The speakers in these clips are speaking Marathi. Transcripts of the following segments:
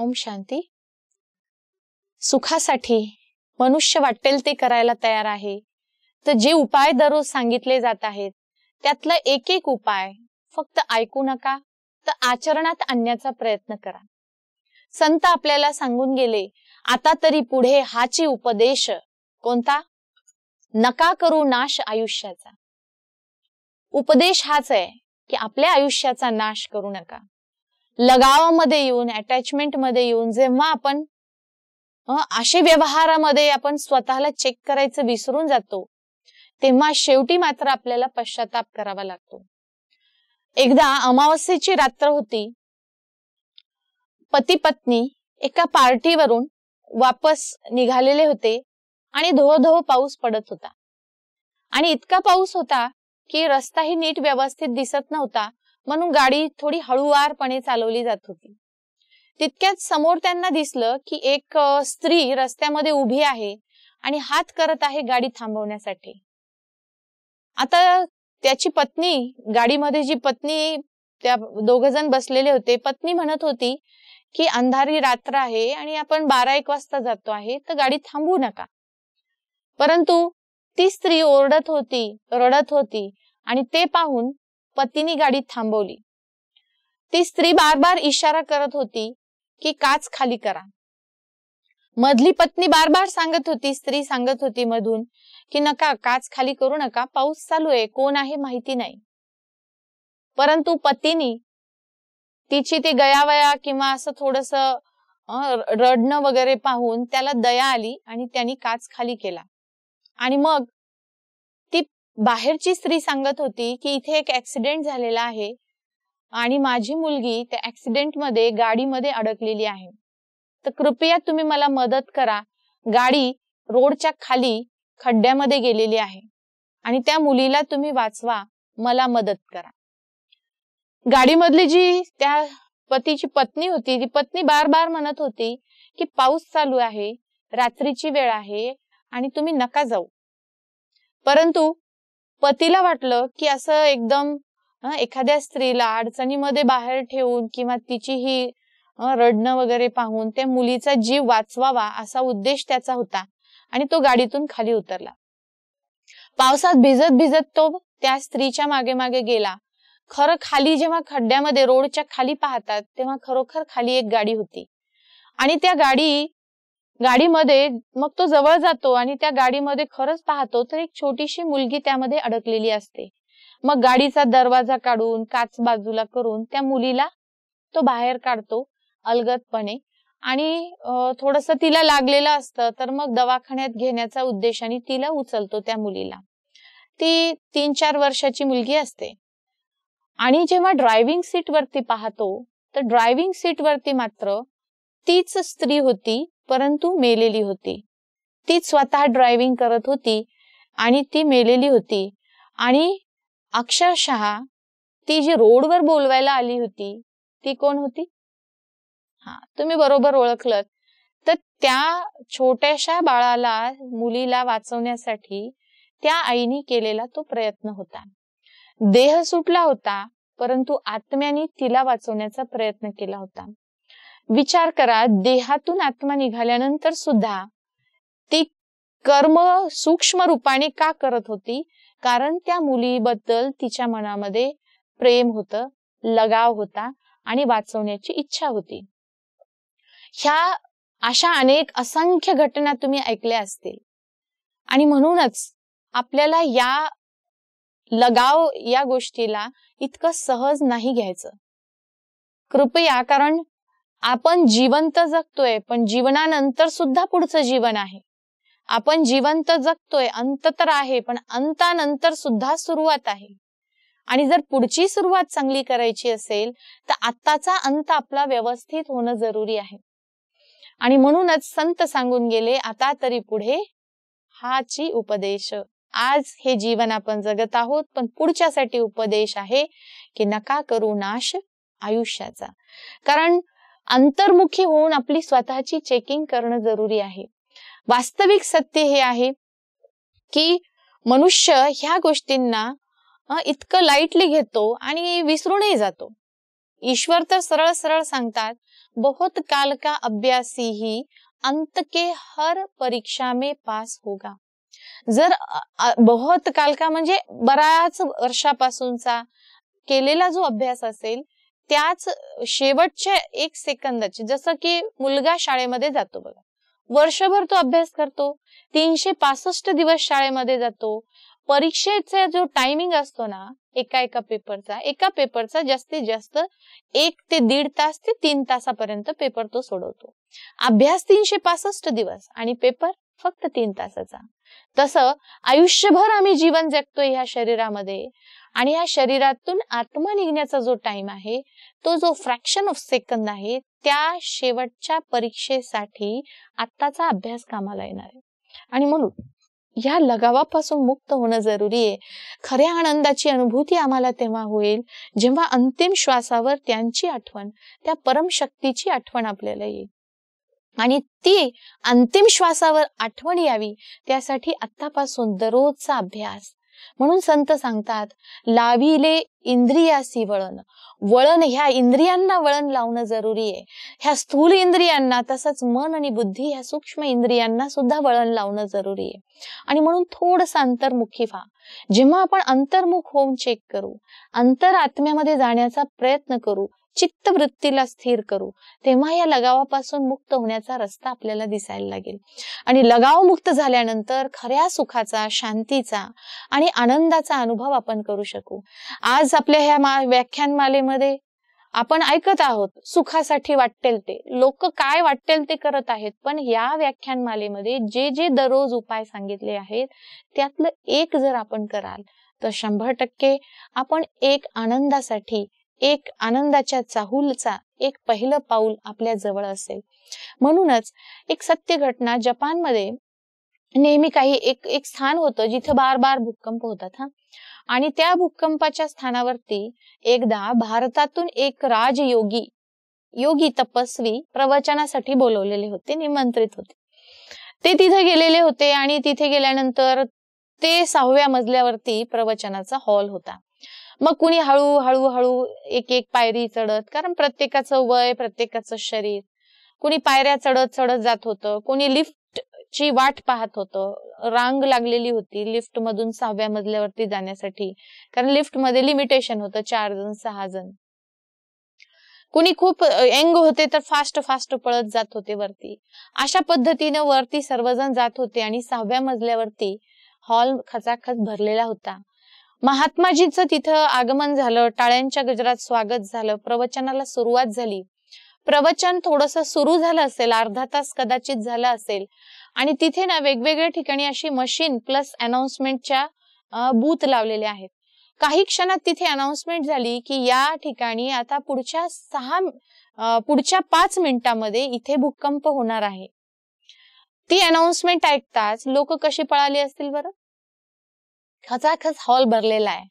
ओम शांती सुखासाठी मनुष्य वाटेल ते करायला तयार आहे तर जे उपाय दररोज सांगितले जात आहेत त्यातला एक एक उपाय फक्त ऐकू नका तर आचरणात आणण्याचा प्रयत्न करा संत आपल्याला सांगून गेले आता तरी पुढे हाची उपदेश कोणता नका करू नाश आयुष्याचा उपदेश हाच आहे की आपल्या आयुष्याचा नाश करू नका लगावामध्ये येऊन अटॅचमेंटमध्ये येऊन जेव्हा आपण असे व्यवहारामध्ये आपण स्वतःला चेक करायचं विसरून जातो तेव्हा शेवटी मात्र आपल्याला पश्चाताप करावा लागतो एकदा अमावस्येची रात्र होती पती पत्नी एका पार्टीवरून वापस निघालेले होते आणि धो पाऊस पडत होता आणि इतका पाऊस होता की रस्ताही नीट व्यवस्थित दिसत नव्हता म्हणून गाडी थोडी हळूवारपणे चालवली जात होती तितक्यात समोर त्यांना दिसलं की एक स्त्री रस्त्यामध्ये उभी आहे आणि हात करत आहे गाडी थांबवण्यासाठी आता त्याची पत्नी गाडीमध्ये जी पत्नी त्या दोघ जण बसलेले होते पत्नी म्हणत होती की अंधारी रात्र आहे आणि आपण बारा एक वाजता जातो आहे तर गाडी थांबू नका परंतु ती स्त्री ओरडत होती रडत होती आणि ते पाहून पतीने गाडी थांबवली ती स्त्री बार बार इशारा करत होती की काच खाली करा मधली पत्नी बार बार सांगत होती स्त्री सांगत होती मधून की नका काच खाली करू नका पाऊस चालू आहे कोण आहे माहिती नाही परंतु पतीने तिची ती गयावया किंवा असं थोडस रडणं वगैरे पाहून त्याला दया आली आणि त्यांनी काच खाली केला आणि मग बाहेरची स्त्री सांगत होती की इथे एक ऍक्सिडेंट झालेला आहे आणि माझी मुलगी त्या ऍक्सिडेंट मध्ये गाडीमध्ये अडकलेली आहे तर कृपया तुम्ही मला मदत करा गाडी रोडच्या खाली खड्ड्यामध्ये गेलेली आहे आणि त्या मुलीला तुम्ही वाचवा मला मदत करा गाडीमधली जी त्या पतीची पत्नी होती ती पत्नी बार बार म्हणत होती की पाऊस चालू आहे रात्रीची वेळ आहे आणि तुम्ही नका जाऊ परंतु पतीला वाटलं की असं एकदम एखाद्या स्त्रीला अडचणीमध्ये बाहेर ठेवून किंवा तिची ही रडणं वगैरे पाहून त्या मुलीचा जीव वाचवावा असा उद्देश त्याचा होता आणि तो गाडीतून खाली उतरला पावसात भिजत भिजत तो त्या स्त्रीच्या मागे मागे गेला खरं खाली जेव्हा खड्ड्यामध्ये रोडच्या खाली पाहतात तेव्हा खरोखर खाली एक गाडी होती आणि त्या गाडी गाडीमध्ये मग तो जवळ जातो आणि त्या गाडीमध्ये खरंच पाहतो तर एक छोटीशी मुलगी त्यामध्ये अडकलेली असते मग गाडीचा दरवाजा काढून काच बाजूला करून त्या मुलीला तो बाहेर काढतो अलगतपणे आणि थोडस तिला लागलेलं असतं तर मग दवाखान्यात घेण्याचा उद्देशाने तिला उचलतो त्या मुलीला ती तीन चार वर्षाची मुलगी असते आणि जेव्हा ड्रायव्हिंग सीट वरती पाहतो तर ड्रायव्हिंग सीट वरती मात्र तीच स्त्री होती परंतु मेलेली होती ती स्वतः ड्रायव्हिंग करत होती आणि ती मेलेली होती आणि अक्षरशः ती जी रोडवर बोलवायला आली होती ती कोण होती हा तुम्ही बरोबर ओळखलंत तर त्या छोट्याशा बाळाला मुलीला वाचवण्यासाठी त्या आईने केलेला तो प्रयत्न होता देह सुटला होता परंतु आत्म्याने तिला वाचवण्याचा प्रयत्न केला होता विचार करा देहातून आत्मा निघाल्यानंतर सुद्धा ती कर्म सूक्ष्म रूपाने का करत होती कारण त्या मुलीबद्दल तिच्या मनामध्ये प्रेम होतं लगाव होता आणि वाचवण्याची इच्छा होती ह्या अशा अनेक असंख्य घटना तुम्ही ऐकल्या असतील आणि म्हणूनच आपल्याला या लगाव या गोष्टीला इतकं सहज नाही घ्यायचं कृपया कारण आपण जिवंत जगतोय पण जीवनानंतर सुद्धा पुढचं जीवन आहे आपण जिवंत जगतोय अंत तर आहे पण अंतानंतर सुद्धा सुरुवात आहे आणि जर पुढची सुरुवात चांगली करायची असेल तर आताचा अंत आपला व्यवस्थित होणं जरुरी आहे आणि म्हणूनच संत सांगून गेले आता तरी पुढे हाची उपदेश आज हे जीवन आपण जगत आहोत पण पुढच्यासाठी उपदेश आहे की नका करू नाश आयुष्याचा कारण अंतर्मुखी होऊन आपली स्वतःची चेकिंग करणं जरुरी आहे वास्तविक सत्य हे आहे की मनुष्य ह्या गोष्टींना इतकं लाईटली घेतो आणि विसरूनही जातो ईश्वर तर सरळ सरळ सांगतात बहुत काल का अभ्यासी ही अंत के हर परीक्षा में पास होगा जर बहुत काल का म्हणजे बऱ्याच वर्षापासूनचा केलेला जो अभ्यास असेल त्याच शेवटच्या एक सेकंदाचे जसं की मुलगा शाळेमध्ये जातो बघा वर्षभर तो अभ्यास करतो तीनशे पासष्ट दिवस शाळेमध्ये जातो परीक्षेचा जो टायमिंग असतो ना एका एका पेपरचा एका पेपरचा जास्तीत जास्त एक ते दीड तास ते तीन तासापर्यंत पेपर तो सोडवतो अभ्यास तीनशे पासष्ट दिवस आणि पेपर फक्त तीन तासाचा तसं आयुष्यभर आम्ही जीवन जगतो ह्या शरीरामध्ये आणि या शरीरातून आत्मा निघण्याचा जो टाइम आहे तो जो फ्रॅक्शन ऑफ सेकंद आहे त्या शेवटच्या परीक्षेसाठी आत्ताचा अभ्यास कामाला येणार आहे आणि म्हणून या लगावापासून मुक्त होणं जरुरी आहे खऱ्या आनंदाची अनुभूती आम्हाला तेव्हा होईल जेव्हा अंतिम श्वासावर त्यांची आठवण त्या परमशक्तीची आठवण आपल्याला येईल आणि ती अंतिम श्वासावर आठवण यावी त्यासाठी आतापासून दररोजचा अभ्यास म्हणून संत सांगतात लाविले इंद्रियासी वळण वळण ह्या इंद्रियांना वळण लावणं जरुरी आहे ह्या स्थूल इंद्रियांना तसंच मन आणि बुद्धी ह्या सूक्ष्म इंद्रियांना सुद्धा वळण लावणं जरुरी आहे आणि म्हणून थोडस अंतर्मुखी व्हा जेव्हा आपण अंतर्मुख होऊन चेक करू अंतर आत्म्यामध्ये जाण्याचा प्रयत्न करू चित्तवृत्तीला स्थिर करू तेव्हा या लगावापासून मुक्त होण्याचा रस्ता आपल्याला दिसायला लागेल आणि लगाव मुक्त झाल्यानंतर खऱ्या सुखाचा शांतीचा आणि आनंदाचा अनुभव आपण करू शकू आज आपल्या ह्या व्याख्यानमालेमध्ये आपण ऐकत आहोत सुखासाठी वाटेल ते लोक काय वाटेल ते करत आहेत पण या व्याख्यानमालेमध्ये जे जे दररोज उपाय सांगितले आहेत त्यातलं एक जर आपण कराल तर शंभर टक्के आपण एक आनंदासाठी एक आनंदाच्या चाहूलचा एक पहिलं पाऊल आपल्या जवळ असेल म्हणूनच एक सत्य घटना जपानमध्ये नेहमी काही एक एक स्थान होतं जिथे बार बार भूकंप होतात हा आणि त्या भूकंपाच्या स्थानावरती एकदा भारतातून एक राजयोगी योगी तपस्वी प्रवचनासाठी बोलवलेले होते निमंत्रित होते ते तिथे गेलेले होते आणि तिथे गेल्यानंतर ते सहाव्या मजल्यावरती प्रवचनाचा हॉल होता मग कुणी हळू हळू हळू एक एक पायरी चढत कारण प्रत्येकाचं वय प्रत्येकाचं शरीर कुणी पायऱ्या चढत चढत जात होतं कोणी लिफ्ट ची वाट पाहत होतं रांग लागलेली होती लिफ्ट मधून सहाव्या मजल्यावरती जाण्यासाठी कारण लिफ्ट मध्ये लिमिटेशन होतं चार जण सहा जण कुणी खूप यंग होते तर फास्ट फास्ट पळत जात होते वरती अशा पद्धतीनं वरती सर्वजण जात होते आणि सहाव्या मजल्यावरती हॉल खचाखच भरलेला होता महात्माजीचं तिथं आगमन झालं टाळ्यांच्या गजरात स्वागत झालं प्रवचनाला सुरुवात झाली प्रवचन थोडस सुरू झालं असेल अर्धा तास कदाचित झालं असेल आणि तिथे ना वेगवेगळ्या ठिकाणी अशी मशीन प्लस अनाउन्समेंटच्या बूथ लावलेले आहेत काही क्षणात तिथे अनाउन्समेंट झाली की या ठिकाणी आता पुढच्या सहा पुढच्या पाच मिनिटांमध्ये इथे भूकंप होणार आहे ती अनाउन्समेंट ऐकताच लोक कशी पळाली असतील बरं खचाखच हॉल भरलेला आहे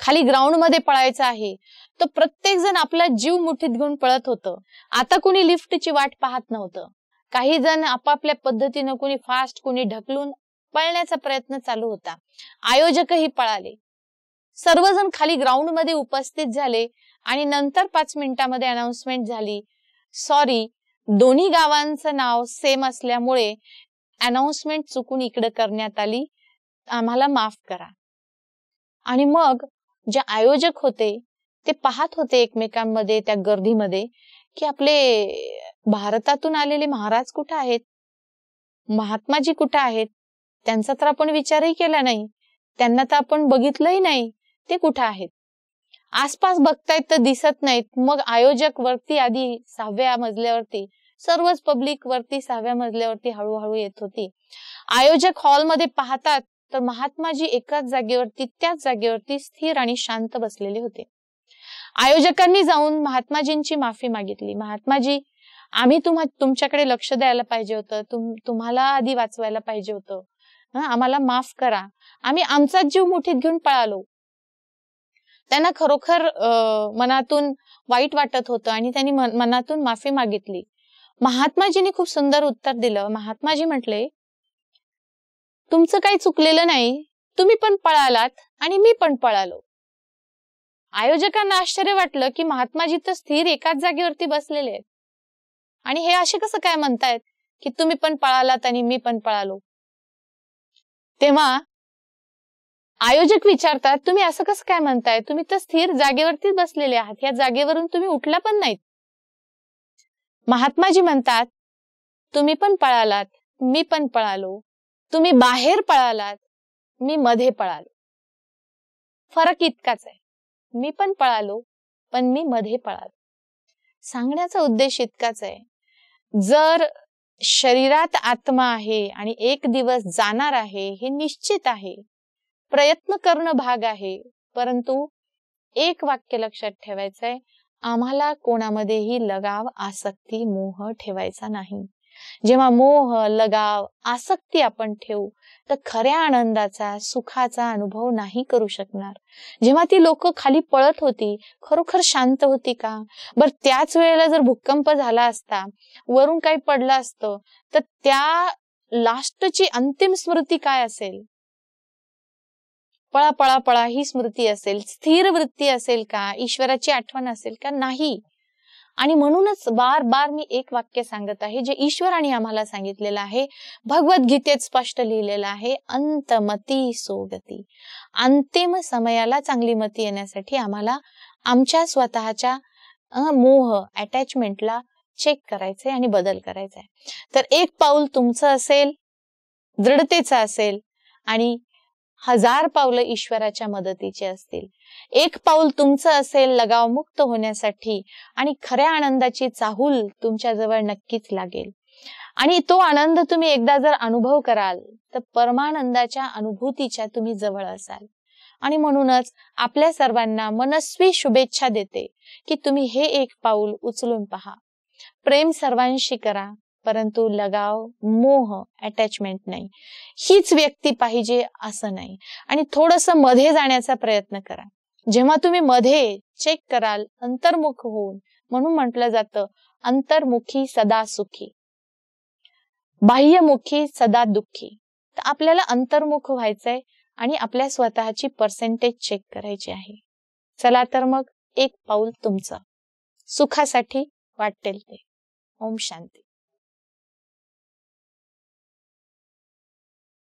खाली ग्राउंड मध्ये पळायचं आहे तर प्रत्येक जण आपला जीव मुठीत घेऊन पळत होतं आता कुणी लिफ्टची वाट पाहत नव्हतं काही जण आपापल्या पद्धतीनं कुणी फास्ट कुणी ढकलून पळण्याचा प्रयत्न चालू होता आयोजकही पळाले सर्वजण खाली ग्राउंड मध्ये उपस्थित झाले आणि नंतर पाच मिनिटांमध्ये अनाउन्समेंट झाली सॉरी दोन्ही गावांचं नाव सेम असल्यामुळे अनाउन्समेंट चुकून इकडे करण्यात आली आम्हाला माफ करा आणि मग जे आयोजक होते ते पाहत होते एकमेकांमध्ये त्या गर्दीमध्ये की आपले भारतातून आलेले महाराज कुठे आहेत महात्माजी कुठे आहेत त्यांचा तर आपण विचारही केला नाही त्यांना तर आपण बघितलंही नाही ते कुठं आहेत आसपास बघतायत तर दिसत नाहीत मग आयोजक वरती आधी सहाव्या मजल्यावरती सर्वच पब्लिक वरती सहाव्या मजल्यावरती हळूहळू येत होती आयोजक हॉलमध्ये पाहतात तर महात्माजी एकाच जागेवरती त्याच जागेवरती स्थिर आणि शांत बसलेले होते आयोजकांनी जाऊन महात्माजींची माफी मागितली महात्माजी आम्ही तुम्हा तुमच्याकडे लक्ष द्यायला पाहिजे होतं तुम तुम्हाला आधी वाचवायला पाहिजे होतं आम्हाला माफ करा आम्ही आमचाच जीव मुठीत घेऊन पळालो त्यांना खरोखर मनातून वाईट वाटत होतं आणि त्यांनी मनातून माफी मागितली महात्माजींनी खूप सुंदर उत्तर दिलं महात्माजी म्हटले तुमचं काही चुकलेलं नाही तुम्ही पण पळालात आणि मी पण पळालो आयोजकांना आश्चर्य वाटलं की महात्माजी तर स्थिर एकाच जागेवरती बसलेले आहेत आणि हे असे कसं काय म्हणतायत की तुम्ही पण पळालात आणि मी पण पळालो तेव्हा आयोजक विचारतात तुम्ही असं कसं काय म्हणताय तुम्ही तर स्थिर जागेवरतीच बसलेले आहात या जागेवरून तुम्ही उठला पण नाहीत महात्माजी म्हणतात तुम्ही पण पळालात मी पण पळालो तुम्ही बाहेर पळालात मी मध्ये पळालो फरक इतकाच आहे मी पण पळालो पण मी मध्ये पळालो सांगण्याचा उद्देश इतकाच आहे जर शरीरात आत्मा आहे आणि एक दिवस जाणार आहे हे निश्चित आहे प्रयत्न करणं भाग आहे परंतु एक वाक्य लक्षात ठेवायचंय आम्हाला कोणामध्येही लगाव आसक्ती मोह ठेवायचा नाही जेव्हा मोह लगाव आसक्ती आपण ठेवू तर खऱ्या आनंदाचा सुखाचा अनुभव नाही करू शकणार जेव्हा ती लोक खाली पळत होती खरोखर शांत होती का बर त्याच वेळेला जर भूकंप झाला असता वरून काही पडलं असतं तर त्या लास्टची अंतिम स्मृती काय असेल पळा पळा पळा ही स्मृती असेल स्थिर वृत्ती असेल का ईश्वराची आठवण असेल का नाही आणि म्हणूनच बार बार मी एक वाक्य सांगत आहे जे ईश्वराने आम्हाला सांगितलेलं आहे भगवद्गीतेत स्पष्ट लिहिलेलं आहे अंतमती सोगती अंतिम समयाला चांगली मती येण्यासाठी आम्हाला आमच्या स्वतःच्या मोह अटॅचमेंटला चेक करायचंय आणि बदल करायचा आहे तर एक पाऊल तुमचं असेल दृढतेचं असेल आणि हजार पावलं ईश्वराच्या मदतीचे असतील एक पाऊल तुमचं असेल लगाव मुक्त होण्यासाठी आणि खऱ्या आनंदाची चाहूल तुमच्या जवळ नक्कीच लागेल आणि तो आनंद तुम्ही एकदा जर अनुभव कराल तर परमानंदाच्या अनुभूतीच्या तुम्ही जवळ असाल आणि म्हणूनच आपल्या सर्वांना मनस्वी शुभेच्छा देते की तुम्ही हे एक पाऊल उचलून पहा प्रेम सर्वांशी करा परंतु लगाव मोह अटॅचमेंट नाही हीच व्यक्ती पाहिजे असं नाही आणि थोडस मध्ये जाण्याचा प्रयत्न करा जेव्हा तुम्ही मध्ये चेक कराल अंतर्मुख होऊन म्हणून म्हटलं जातं अंतर्मुखी सदा सुखी बाह्यमुखी सदा दुःखी तर आपल्याला अंतर्मुख व्हायचंय आणि आपल्या स्वतःची पर्सेंटेज चेक करायची आहे चला तर मग एक पाऊल तुमचं सुखासाठी वाटेल ते ओम शांती